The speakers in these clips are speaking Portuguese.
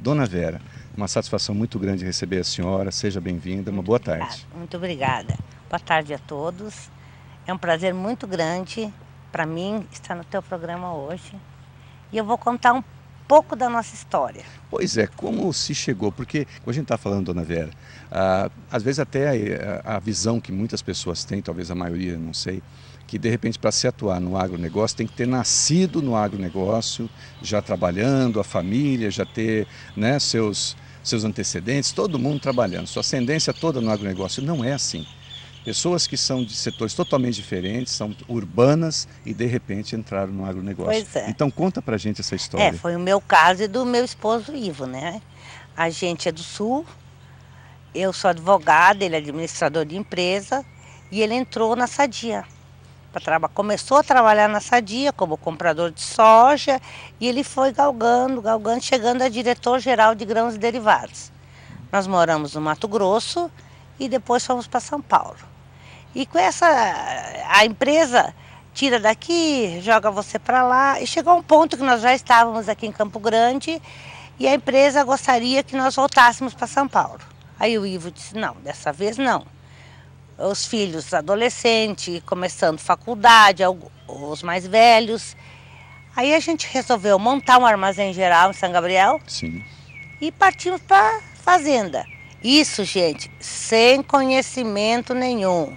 Dona Vera, uma satisfação muito grande receber a senhora. Seja bem-vinda. Uma boa tarde. Muito obrigada. Boa tarde a todos. É um prazer muito grande para mim estar no teu programa hoje. E eu vou contar um pouco da nossa história. Pois é, como se chegou? Porque a gente está falando, dona Vera, ah, às vezes até eh, a, a visão que muitas pessoas têm, talvez a maioria, não sei, que de repente para se atuar no agronegócio tem que ter nascido no agronegócio, já trabalhando, a família, já ter né, seus, seus antecedentes, todo mundo trabalhando, sua ascendência toda no agronegócio. Não é assim. Pessoas que são de setores totalmente diferentes, são urbanas e de repente entraram no agronegócio. Pois é. Então conta pra gente essa história. É, foi o meu caso e do meu esposo Ivo, né? A gente é do sul, eu sou advogada, ele é administrador de empresa e ele entrou na Sadia. Começou a trabalhar na Sadia como comprador de soja e ele foi galgando, galgando, chegando a diretor-geral de grãos e derivados. Nós moramos no Mato Grosso e depois fomos para São Paulo. E com essa, a empresa tira daqui, joga você para lá. E chegou um ponto que nós já estávamos aqui em Campo Grande e a empresa gostaria que nós voltássemos para São Paulo. Aí o Ivo disse: não, dessa vez não. Os filhos adolescentes, começando faculdade, os mais velhos. Aí a gente resolveu montar um armazém geral em São Gabriel. Sim. E partimos para fazenda. Isso, gente, sem conhecimento nenhum.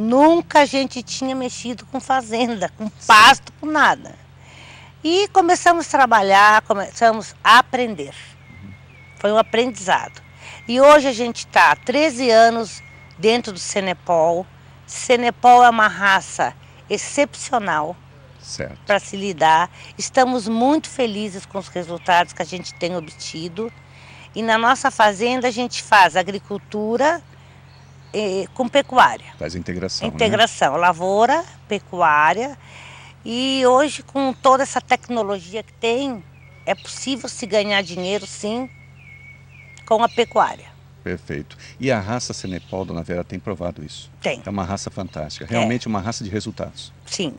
Nunca a gente tinha mexido com fazenda, com pasto, com nada. E começamos a trabalhar, começamos a aprender. Foi um aprendizado. E hoje a gente está há 13 anos dentro do Senepol. Senepol é uma raça excepcional para se lidar. Estamos muito felizes com os resultados que a gente tem obtido. E na nossa fazenda a gente faz agricultura, e, com pecuária. Faz integração. Né? Integração, né? lavoura, pecuária. E hoje, com toda essa tecnologia que tem, é possível se ganhar dinheiro, sim, com a pecuária. Perfeito. E a raça Senepal, Dona Vera, tem provado isso? Tem. É uma raça fantástica. Realmente é. uma raça de resultados. Sim.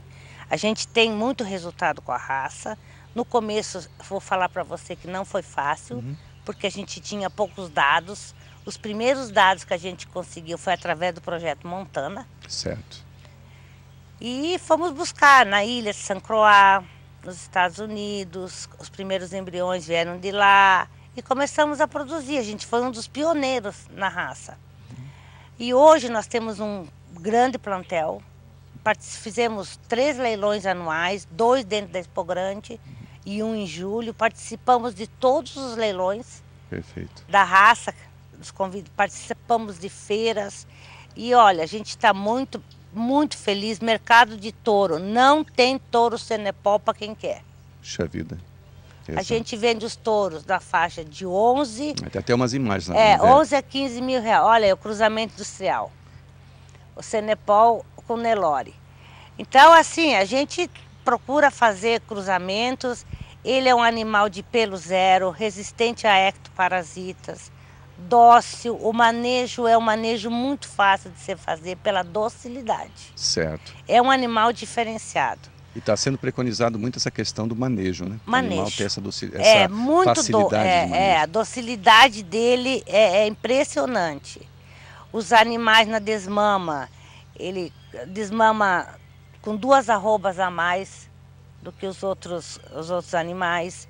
A gente tem muito resultado com a raça. No começo, vou falar para você que não foi fácil, uhum. porque a gente tinha poucos dados. Os primeiros dados que a gente conseguiu foi através do projeto Montana. Certo. E fomos buscar na ilha de San Croix, nos Estados Unidos, os primeiros embriões vieram de lá e começamos a produzir. A gente foi um dos pioneiros na raça. E hoje nós temos um grande plantel. Fizemos três leilões anuais, dois dentro da Expo Grande e um em julho. Participamos de todos os leilões Perfeito. da raça nos convido, participamos de feiras e olha, a gente está muito, muito feliz. Mercado de touro, não tem touro Senepol para quem quer. Puxa vida. A é gente vende os touros da faixa de 11. Tem até umas imagens. É, é, 11 a 15 mil reais. Olha, é o cruzamento industrial. O Senepol com o Nelore. Então, assim, a gente procura fazer cruzamentos. Ele é um animal de pelo zero, resistente a ectoparasitas dócil, o manejo é um manejo muito fácil de se fazer pela docilidade. Certo. É um animal diferenciado. E está sendo preconizado muito essa questão do manejo, né? Manejo. O animal ter essa, docilidade é, muito facilidade é, é, a docilidade dele é, é impressionante. Os animais na desmama, ele desmama com duas arrobas a mais do que os outros, os outros animais.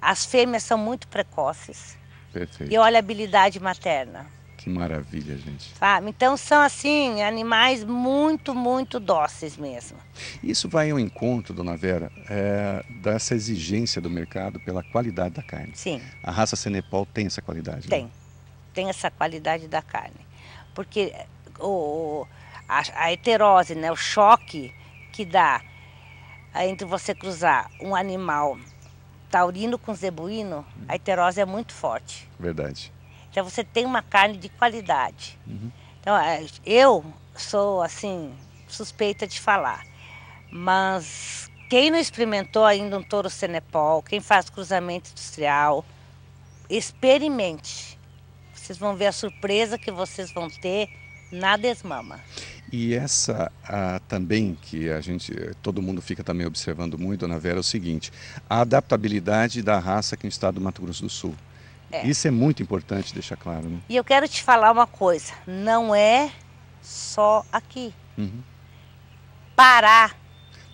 As fêmeas são muito precoces. Perfeito. e olha a habilidade materna. Que maravilha, gente. Sabe? Então são assim, animais muito, muito dóceis mesmo. Isso vai ao encontro, dona Vera, é, dessa exigência do mercado pela qualidade da carne. Sim. A raça Senepol tem essa qualidade. Né? Tem. Né? Tem essa qualidade da carne. Porque o, a, a heterose, né, o choque que dá é, entre você cruzar um animal taurino com zebuíno, a heterose é muito forte. Verdade. Então você tem uma carne de qualidade. Uhum. Então, é, eu sou assim, suspeita de falar. Mas quem não experimentou ainda um touro Senepol, quem faz cruzamento industrial, experimente. Vocês vão ver a surpresa que vocês vão ter na desmama. E essa a, também, que a gente, todo mundo fica também observando muito, Dona Vera, é o seguinte, a adaptabilidade da raça aqui no estado do Mato Grosso do Sul. É. Isso é muito importante deixar claro. Né? E eu quero te falar uma coisa, não é só aqui. Uhum. Pará.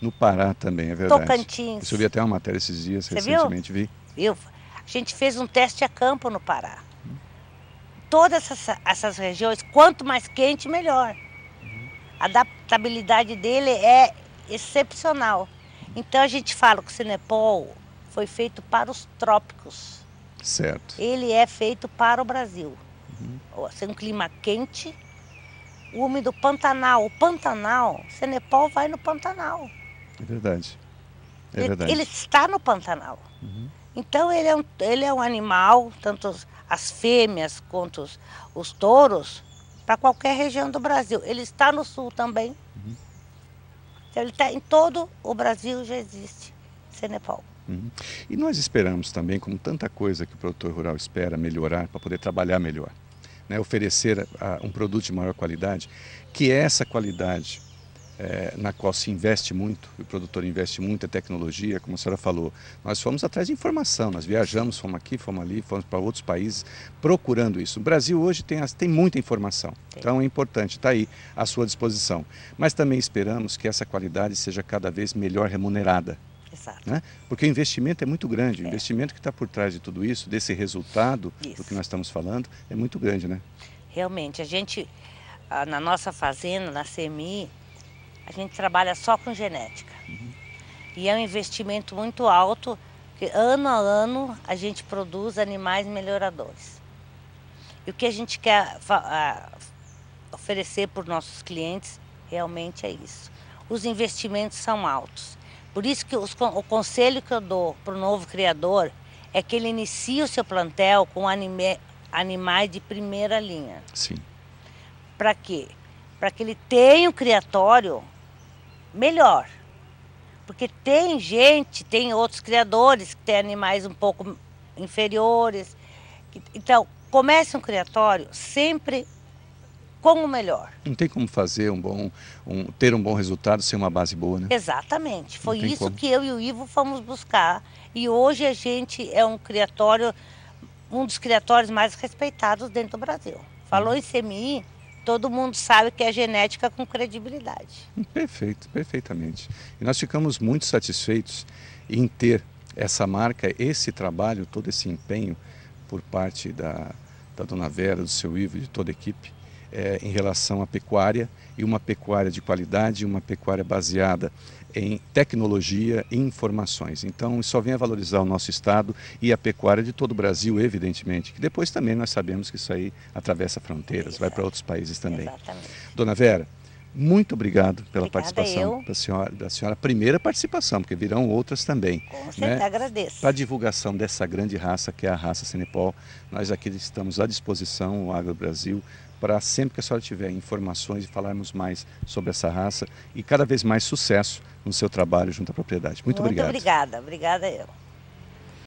No Pará também, é verdade. Tocantins. Eu vi até uma matéria esses dias, Você recentemente viu? vi. Viu? A gente fez um teste a campo no Pará. Uhum. Todas essas, essas regiões, quanto mais quente, melhor. A adaptabilidade dele é excepcional. Então a gente fala que o Cinepol foi feito para os trópicos. Certo. Ele é feito para o Brasil. Uhum. um clima quente, úmido, Pantanal. O Pantanal, Cenepol vai no Pantanal. É verdade. É ele, verdade. Ele, está no Pantanal. Uhum. Então ele é, um, ele é um animal, tanto as fêmeas quanto os, os touros, para qualquer região do Brasil. Ele está no sul também. Uhum. Então, ele está em todo o Brasil, já existe Cenepol. Uhum. E nós esperamos também, como tanta coisa que o produtor rural espera melhorar para poder trabalhar melhor, né? oferecer a, ah, a, um produto de maior qualidade, que essa qualidade é, na qual se investe muito, o produtor investe muito, é tecnologia, como a senhora falou. Nós fomos atrás de informação, nós viajamos, fomos aqui, fomos ali, fomos para outros países procurando isso. O Brasil hoje tem, tem muita informação, então é importante, está aí à sua disposição. Mas também esperamos que essa qualidade seja cada vez melhor remunerada. Né? Porque o investimento é muito grande, é. o investimento que está por trás de tudo isso, desse resultado isso. do que nós estamos falando, é muito grande, né? Realmente, a gente, ah, na nossa fazenda, na CMI, a gente trabalha só com genética. Uhum. E é um investimento muito alto, que ano a ano a gente produz animais melhoradores. E o que a gente quer oferecer para os nossos clientes realmente é isso. Os investimentos são altos. Por isso que os, o conselho que eu dou para o novo criador é que ele inicie o seu plantel com anime, animais de primeira linha. Sim. Para quê? Para que ele tenha o criatório melhor. Porque tem gente, tem outros criadores que têm animais um pouco inferiores. Então, comece um criatório sempre com o melhor. Não tem como fazer um bom, um, ter um bom resultado sem uma base boa, né? Exatamente. Foi isso como. que eu e o Ivo fomos buscar. E hoje a gente é um criatório, um dos criatórios mais respeitados dentro do Brasil. Falou hum. em CMI, todo mundo sabe que é genética com credibilidade. Perfeito, perfeitamente. E nós ficamos muito satisfeitos em ter essa marca, esse trabalho, todo esse empenho por parte da, da dona Vera, do seu Ivo e de toda a equipe é, em relação à pecuária e uma pecuária de qualidade, uma pecuária baseada em tecnologia e informações. Então, isso só vem a valorizar o nosso Estado e a pecuária de todo o Brasil, evidentemente, que depois também nós sabemos que isso aí atravessa fronteiras, vai para outros países também. Exatamente. Dona Vera, muito obrigado pela Obrigada participação da senhora, da senhora primeira participação, porque virão outras também. Com né? certeza, né? agradeço. Para a divulgação dessa grande raça que é a raça Senepol, nós aqui estamos à disposição, o Agro Brasil, para sempre que a senhora tiver informações e falarmos mais sobre essa raça e cada vez mais sucesso no seu trabalho junto à propriedade. Muito, Muito obrigado. Muito obrigada, obrigada eu.